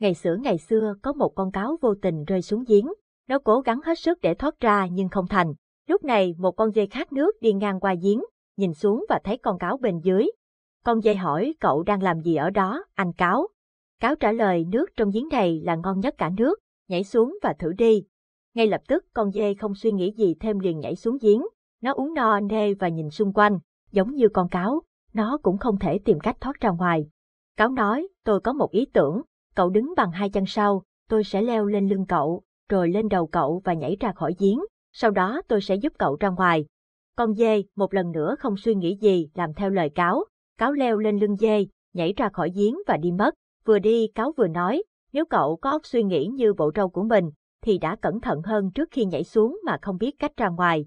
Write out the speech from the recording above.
Ngày xưa ngày xưa có một con cáo vô tình rơi xuống giếng, nó cố gắng hết sức để thoát ra nhưng không thành. Lúc này một con dê khát nước đi ngang qua giếng, nhìn xuống và thấy con cáo bên dưới. Con dê hỏi cậu đang làm gì ở đó, anh cáo. Cáo trả lời nước trong giếng này là ngon nhất cả nước, nhảy xuống và thử đi. Ngay lập tức con dê không suy nghĩ gì thêm liền nhảy xuống giếng, nó uống no nê và nhìn xung quanh, giống như con cáo, nó cũng không thể tìm cách thoát ra ngoài. Cáo nói, tôi có một ý tưởng, Cậu đứng bằng hai chân sau, tôi sẽ leo lên lưng cậu, rồi lên đầu cậu và nhảy ra khỏi giếng, sau đó tôi sẽ giúp cậu ra ngoài. Con dê một lần nữa không suy nghĩ gì làm theo lời cáo, cáo leo lên lưng dê, nhảy ra khỏi giếng và đi mất. Vừa đi cáo vừa nói, nếu cậu có óc suy nghĩ như bộ râu của mình, thì đã cẩn thận hơn trước khi nhảy xuống mà không biết cách ra ngoài.